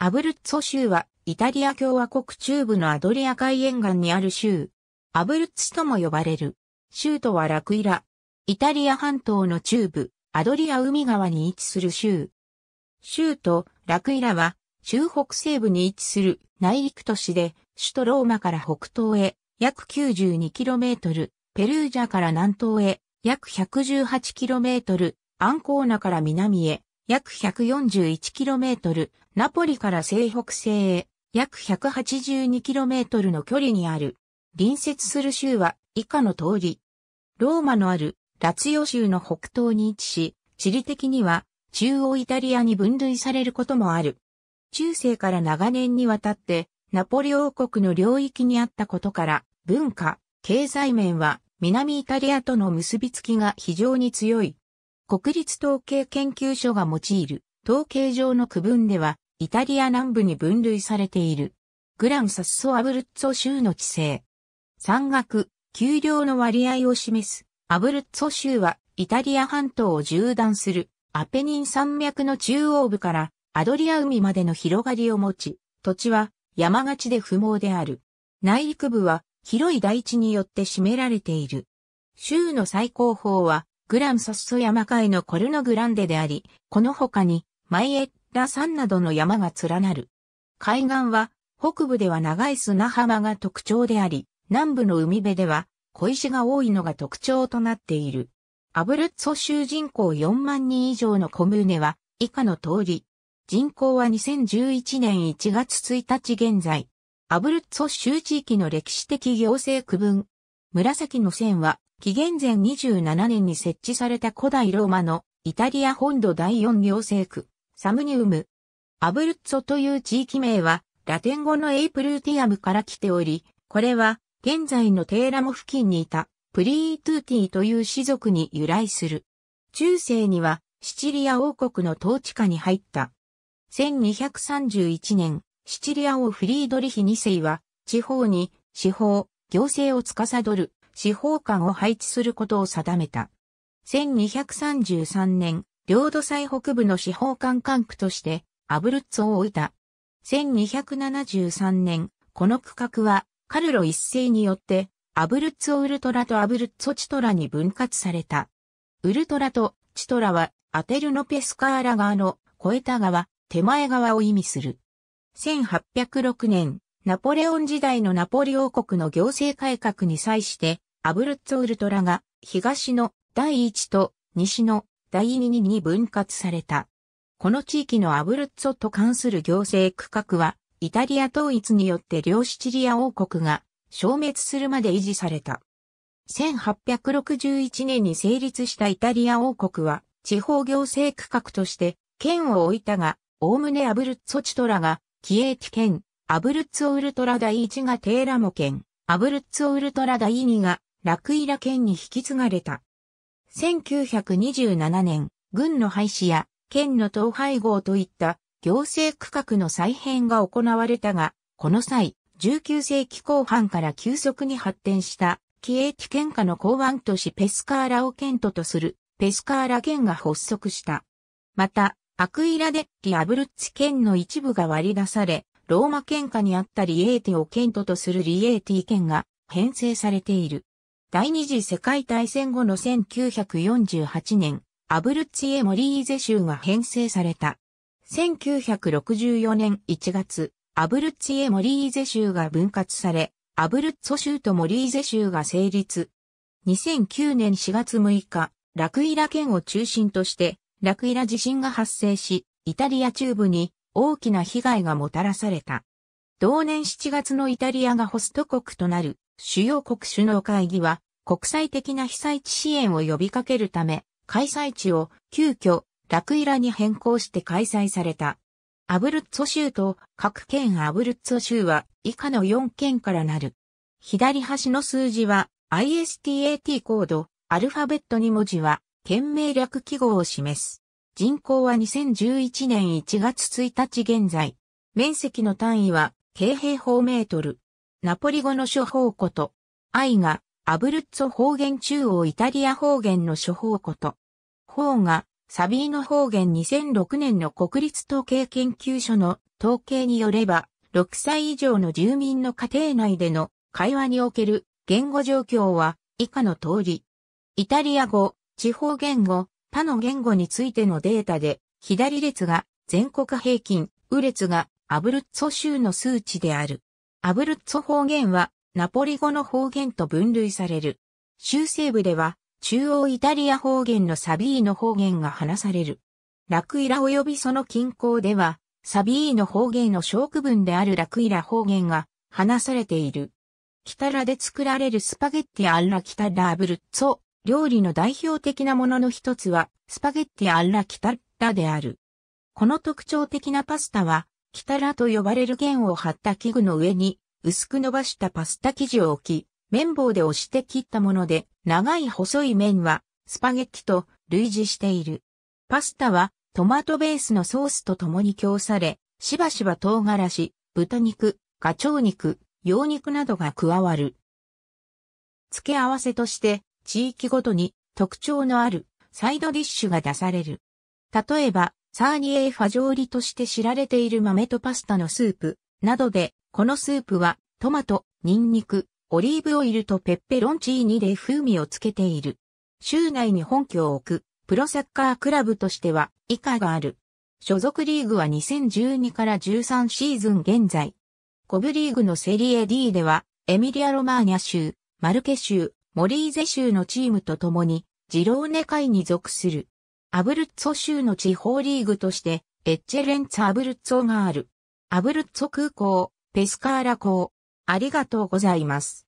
アブルッツォ州はイタリア共和国中部のアドリア海沿岸にある州。アブルッツとも呼ばれる。州都はラクイラ。イタリア半島の中部、アドリア海側に位置する州。州都ラクイラは州北西部に位置する内陸都市で、首都ローマから北東へ約 92km、ペルージャから南東へ約 118km、アンコーナから南へ約 141km、ナポリから西北西へ、約 182km の距離にある。隣接する州は以下の通り。ローマのあるラツヨ州の北東に位置し、地理的には中央イタリアに分類されることもある。中世から長年にわたってナポリ王国の領域にあったことから、文化、経済面は南イタリアとの結びつきが非常に強い。国立統計研究所が用いる統計上の区分では、イタリア南部に分類されている。グランサッソ・アブルッツォ州の地勢。山岳、丘陵の割合を示す、アブルッツォ州は、イタリア半島を縦断する、アペニン山脈の中央部から、アドリア海までの広がりを持ち、土地は、山勝ちで不毛である。内陸部は、広い大地によって占められている。州の最高峰は、グランサッソ山界のコルノグランデであり、この他にマイエッラ山などの山が連なる。海岸は北部では長い砂浜が特徴であり、南部の海辺では小石が多いのが特徴となっている。アブルッツォ州人口4万人以上のコムーネは以下の通り。人口は2011年1月1日現在。アブルッツォ州地域の歴史的行政区分。紫の線は紀元前27年に設置された古代ローマのイタリア本土第四行政区、サムニウム。アブルッツォという地域名は、ラテン語のエイプルーティアムから来ており、これは、現在のテーラモ付近にいた、プリートゥーティという氏族に由来する。中世には、シチリア王国の統治下に入った。1231年、シチリア王フリードリヒ2世は、地方に、司法、行政を司る、司法官を配置することを定めた。1233年、領土最北部の司法官管区として、アブルッツォを置いた。1273年、この区画は、カルロ一世によって、アブルッツォウルトラとアブルッツォチトラに分割された。ウルトラとチトラは、アテルノペスカーラ側の、越えた側、手前側を意味する。1806年、ナポレオン時代のナポリ王国の行政改革に際して、アブルッツォウルトラが東の第1と西の第2に分割された。この地域のアブルッツォと関する行政区画は、イタリア統一によって両シチリア王国が消滅するまで維持された。1861年に成立したイタリア王国は、地方行政区画として、県を置いたが、おおむねアブルッツォチトラが、キエーティ県、アブルッツォウルトラ第1がテーラモ県、アブルッツォウルトラ第2がラクイラ県に引き継がれた。1927年、軍の廃止や県の統廃合といった行政区画の再編が行われたが、この際、19世紀後半から急速に発展した、キエティ県下の港湾都市ペスカーラを県都とする、ペスカーラ県が発足した。また、アクイラ・デッリ・アブルッツ県の一部が割り出され、ローマ県下にあったリエーティを県都とするリエーティ県が編成されている。第二次世界大戦後の1948年、アブルツィエ・モリーゼ州が編成された。1964年1月、アブルツィエ・モリーゼ州が分割され、アブルッツォ州とモリーゼ州が成立。2009年4月6日、ラクイラ県を中心として、ラクイラ地震が発生し、イタリア中部に大きな被害がもたらされた。同年7月のイタリアがホスト国となる主要国首脳会議は国際的な被災地支援を呼びかけるため、開催地を急遽ラクイラに変更して開催された。アブルッツォ州と各県アブルッツォ州は以下の4県からなる。左端の数字は ISTAT コード、アルファベット2文字は県名略記号を示す。人口は2011年1月1日現在。面積の単位は京平方メートル。ナポリ語の処方こと。愛が、アブルッツォ方言中央イタリア方言の処方こと。方が、サビーノ方言2006年の国立統計研究所の統計によれば、6歳以上の住民の家庭内での会話における言語状況は以下の通り。イタリア語、地方言語、他の言語についてのデータで、左列が全国平均、右列がアブルッツォ州の数値である。アブルッツォ方言は、ナポリ語の方言と分類される。州西部では、中央イタリア方言のサビーの方言が話される。ラクイラ及びその近郊では、サビーの方言の小区分であるラクイラ方言が話されている。キタラで作られるスパゲッティアッラキタラアブルッツォ、料理の代表的なものの一つは、スパゲッティアッラキタラである。この特徴的なパスタは、タらと呼ばれる弦を張った器具の上に、薄く伸ばしたパスタ生地を置き、綿棒で押して切ったもので、長い細い麺は、スパゲッティと類似している。パスタは、トマトベースのソースと共に供され、しばしば唐辛子、豚肉、ガチョウ肉、羊肉などが加わる。付け合わせとして、地域ごとに特徴のあるサイドディッシュが出される。例えば、サーニエーファジョーリとして知られている豆とパスタのスープなどで、このスープはトマト、ニンニク、オリーブオイルとペッペロンチーニで風味をつけている。州内に本拠を置くプロサッカークラブとしては以下がある。所属リーグは2012から13シーズン現在。コブリーグのセリエ D では、エミリア・ロマーニャ州、マルケ州、モリーゼ州のチームと共に、ジローネ会に属する。アブルッツォ州の地方リーグとして、エッチェレンツアブルッツォがある。アブルッツォ空港、ペスカーラ港。ありがとうございます。